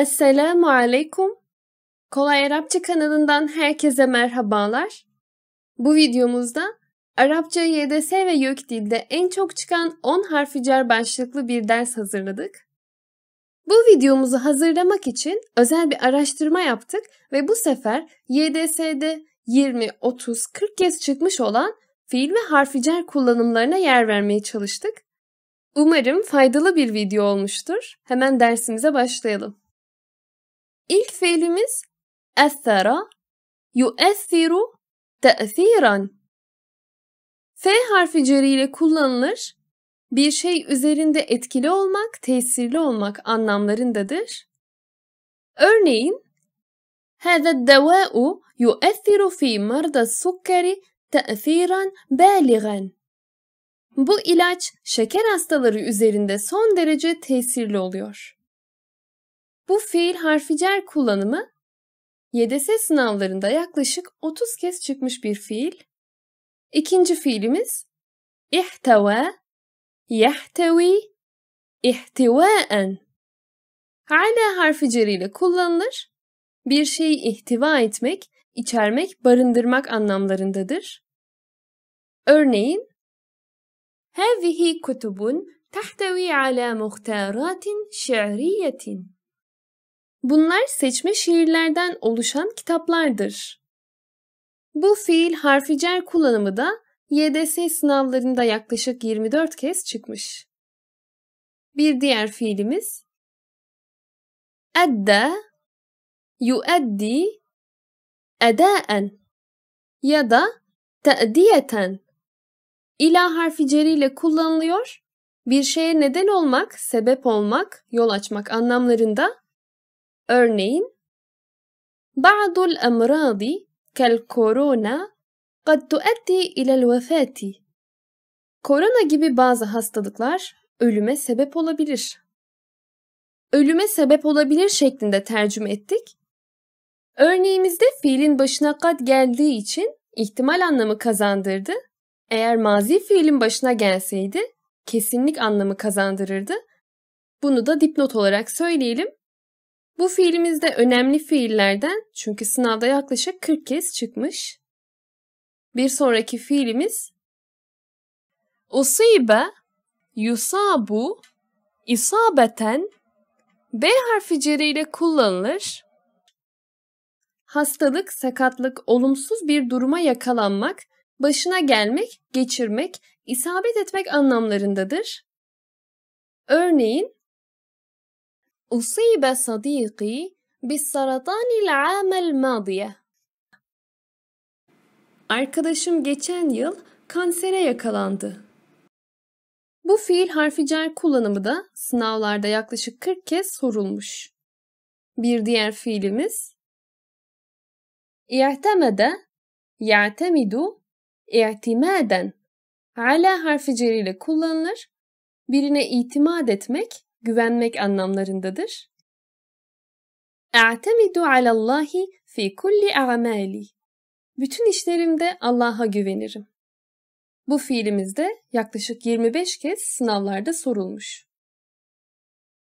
Esselamu Aleyküm. Kolay Arapça kanalından herkese merhabalar. Bu videomuzda Arapça YDS ve YÖK dilde en çok çıkan 10 harficer başlıklı bir ders hazırladık. Bu videomuzu hazırlamak için özel bir araştırma yaptık ve bu sefer YDS'de 20, 30, 40 kez çıkmış olan fiil ve harficer kullanımlarına yer vermeye çalıştık. Umarım faydalı bir video olmuştur. Hemen dersimize başlayalım. İlk fiilimiz essera, yuessiru, te'thiran. F harfi ceriyle kullanılır. Bir şey üzerinde etkili olmak, tesirli olmak anlamlarındadır. Örneğin هذا الدواء يؤثر في مرضى السكر تأثيرا بالغا. Bu ilaç şeker hastaları üzerinde son derece tesirli oluyor. Bu fiil harfi harficer kullanımı YDS sınavlarında yaklaşık 30 kez çıkmış bir fiil. İkinci fiilimiz ihtava, yehtevi, ihtivaen. Hala harfi ile kullanılır. Bir şeyi ihtiva etmek, içermek, barındırmak anlamlarındadır. Örneğin هذه كتب تحتوي على مختارات شعرية Bunlar seçme şiirlerden oluşan kitaplardır. Bu fiil harficer kullanımı da YDS sınavlarında yaklaşık 24 kez çıkmış. Bir diğer fiilimiz edde yueddi edaen ya da te'diyeten ila harfi ceriyle kullanılıyor. Bir şeye neden olmak, sebep olmak, yol açmak anlamlarında Örneğin بعض الأمراض كالكورونا قد تؤدي إلى الوفاة. Korona gibi bazı hastalıklar ölüme sebep olabilir. Ölüme sebep olabilir şeklinde tercüme ettik. Örneğimizde fiilin başına kad geldiği için ihtimal anlamı kazandırdı. Eğer mazi fiilin başına gelseydi kesinlik anlamı kazandırırdı. Bunu da dipnot olarak söyleyelim. Bu fiilimiz de önemli fiillerden çünkü sınavda yaklaşık 40 kez çıkmış. Bir sonraki fiilimiz Usibe, yusabu, isabeten B harfi ile kullanılır. Hastalık, sakatlık, olumsuz bir duruma yakalanmak, başına gelmek, geçirmek, isabet etmek anlamlarındadır. Örneğin أصيب صديقي بالسرطان العام الماضية. Arkadaşım geçen yıl kansere yakalandı. Bu fiil harfi cer kullanımı da sınavlarda yaklaşık 40 kez sorulmuş. Bir diğer fiilimiz i'temede, ya'temidu, i'timaden ala harfi cer ile kullanılır. Birine itimat etmek güvenmek anlamlarındadır. A'temidu alallahi fi kulli a'mali. Bütün işlerimde Allah'a güvenirim. Bu fiilimizde yaklaşık 25 kez sınavlarda sorulmuş.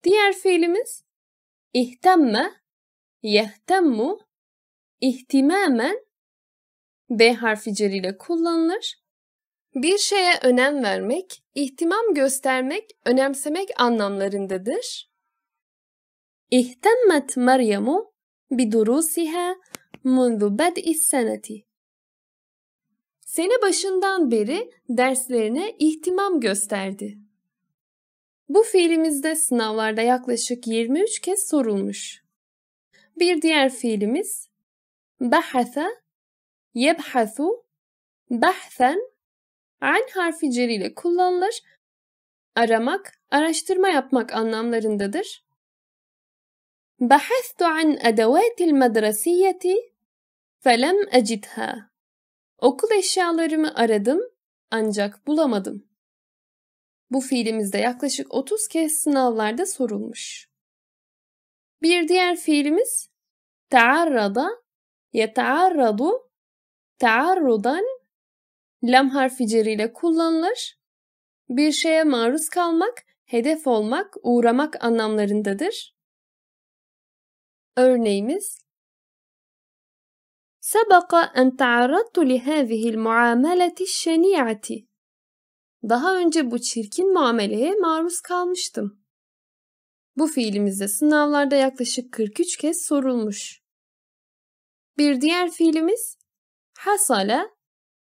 Diğer fiilimiz ihtemme, yehtemmu, ihtimamen B harfi ile kullanılır bir şeye önem vermek, ihtimam göstermek, önemsemek anlamlarındadır. İhtemmet Meryem'u bidurusiha mundu bed'i seneti. Sene başından beri derslerine ihtimam gösterdi. Bu fiilimizde sınavlarda yaklaşık 23 kez sorulmuş. Bir diğer fiilimiz bahasa, yebhathu, bahthan ein harfi ile kullanılır. Aramak, araştırma yapmak anlamlarındadır. بحثت عن أدوات المدرسية فلم أجدها. Okul eşyalarımı aradım ancak bulamadım. Bu fiilimizde yaklaşık 30 kez sınavlarda sorulmuş. Bir diğer fiilimiz taarrada, yetaarradu, taarrudan lam harfi ceriyle kullanılır. Bir şeye maruz kalmak, hedef olmak, uğramak anlamlarındadır. Örneğimiz سبق أن تعرضت لهذه المعاملة الشنيعة. Daha önce bu çirkin muameleye maruz kalmıştım. Bu fiilimizde sınavlarda yaklaşık 43 kez sorulmuş. Bir diğer fiilimiz hasala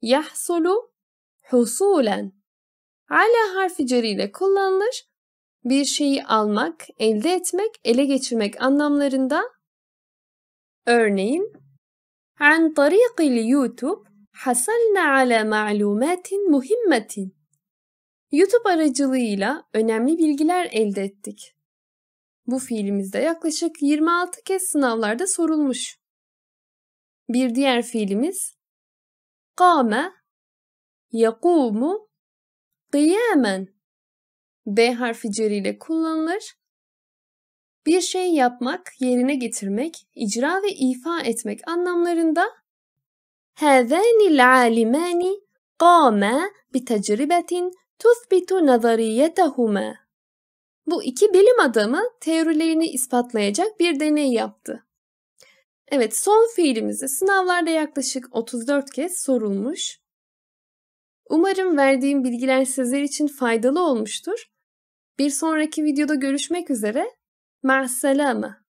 yahsulu husulen hala harfi ile kullanılır. Bir şeyi almak, elde etmek, ele geçirmek anlamlarında. Örneğin عن طريق اليوتيوب حصلنا على معلومات مهمة. YouTube aracılığıyla önemli bilgiler elde ettik. Bu fiilimizde yaklaşık 26 kez sınavlarda sorulmuş. Bir diğer fiilimiz Kame, yakumu, kıyamen. B harfi ceriyle kullanılır. Bir şey yapmak, yerine getirmek, icra ve ifa etmek anlamlarında هذان العالمان قاما بتجربة تثبت نظريتهما. Bu iki bilim adamı teorilerini ispatlayacak bir deney yaptı. Evet son fiilimizi sınavlarda yaklaşık 34 kez sorulmuş. Umarım verdiğim bilgiler sizler için faydalı olmuştur. Bir sonraki videoda görüşmek üzere. Ma'salama.